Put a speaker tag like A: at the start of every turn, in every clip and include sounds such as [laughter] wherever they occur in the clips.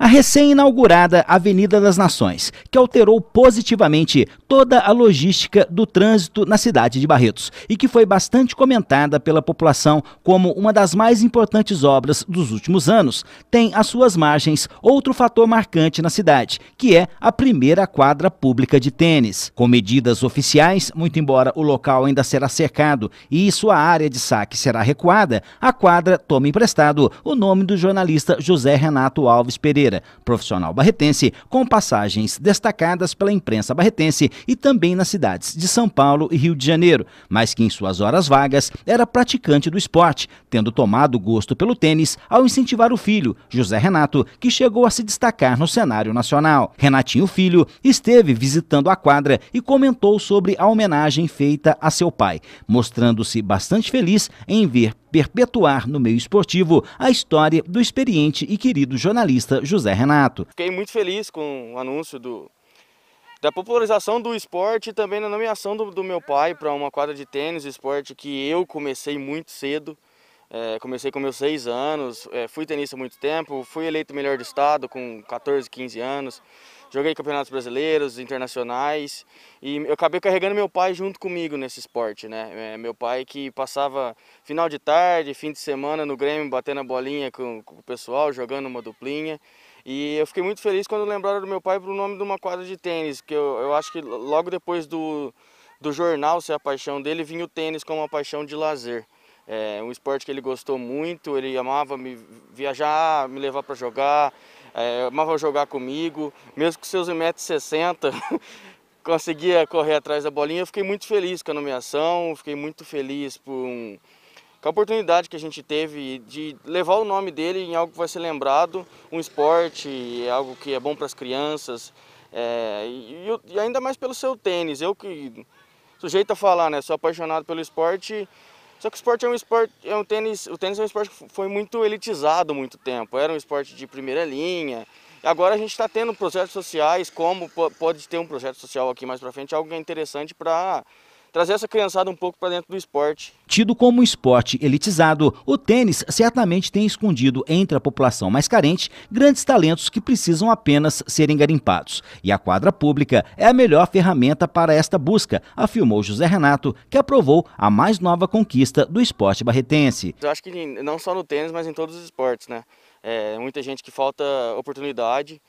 A: A recém-inaugurada Avenida das Nações, que alterou positivamente toda a logística do trânsito na cidade de Barretos e que foi bastante comentada pela população como uma das mais importantes obras dos últimos anos, tem às suas margens outro fator marcante na cidade, que é a primeira quadra pública de tênis. Com medidas oficiais, muito embora o local ainda será cercado e sua área de saque será recuada, a quadra toma emprestado o nome do jornalista José Renato Alves Pereira profissional barretense com passagens destacadas pela imprensa barretense e também nas cidades de São Paulo e Rio de Janeiro, mas que em suas horas vagas era praticante do esporte, tendo tomado gosto pelo tênis ao incentivar o filho, José Renato, que chegou a se destacar no cenário nacional. Renatinho Filho esteve visitando a quadra e comentou sobre a homenagem feita a seu pai, mostrando-se bastante feliz em ver perpetuar no meio esportivo a história do experiente e querido jornalista José Renato.
B: Fiquei muito feliz com o anúncio do, da popularização do esporte e também na nomeação do, do meu pai para uma quadra de tênis, esporte que eu comecei muito cedo. É, comecei com meus seis anos, é, fui tenista há muito tempo, fui eleito melhor do estado com 14, 15 anos. Joguei campeonatos brasileiros, internacionais e eu acabei carregando meu pai junto comigo nesse esporte, né? É, meu pai que passava final de tarde, fim de semana no Grêmio batendo a bolinha com, com o pessoal, jogando uma duplinha. E eu fiquei muito feliz quando lembraram do meu pai pro nome de uma quadra de tênis, que eu, eu acho que logo depois do, do jornal ser a paixão dele, vinha o tênis como uma paixão de lazer. É um esporte que ele gostou muito, ele amava me viajar, me levar para jogar, é, amava jogar comigo, mesmo com seus 1,60m, [laughs] conseguia correr atrás da bolinha. Eu fiquei muito feliz com a nomeação, fiquei muito feliz por um, com a oportunidade que a gente teve de levar o nome dele em algo que vai ser lembrado, um esporte, é algo que é bom para as crianças, é, e, e ainda mais pelo seu tênis. Eu que sujeito a falar, né? Sou apaixonado pelo esporte só que o esporte é um esporte, é um tênis, o tênis é um esporte que foi muito elitizado muito tempo, era um esporte de primeira linha. Agora a gente está tendo projetos sociais, como pode ter um projeto social aqui mais para frente, algo que é interessante para trazer essa criançada um pouco para dentro do esporte.
A: Tido como esporte elitizado, o tênis certamente tem escondido entre a população mais carente grandes talentos que precisam apenas serem garimpados. E a quadra pública é a melhor ferramenta para esta busca, afirmou José Renato, que aprovou a mais nova conquista do esporte barretense.
B: Eu acho que não só no tênis, mas em todos os esportes, né? É, muita gente que falta oportunidade,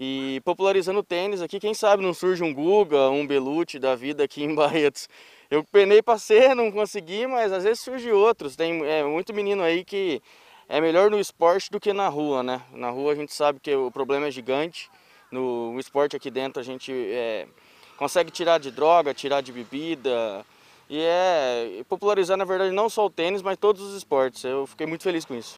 B: e popularizando o tênis aqui, quem sabe não surge um Guga, um Belute da vida aqui em [laughs] Barretos. Eu penei para ser, não consegui, mas às vezes surge outros. Tem é, muito menino aí que é melhor no esporte do que na rua, né? Na rua a gente sabe que o problema é gigante. No, esporte aqui dentro a gente é, consegue tirar de droga, tirar de bebida. E é popularizar, na verdade, não só o tênis, mas todos os esportes. Eu fiquei muito feliz com isso.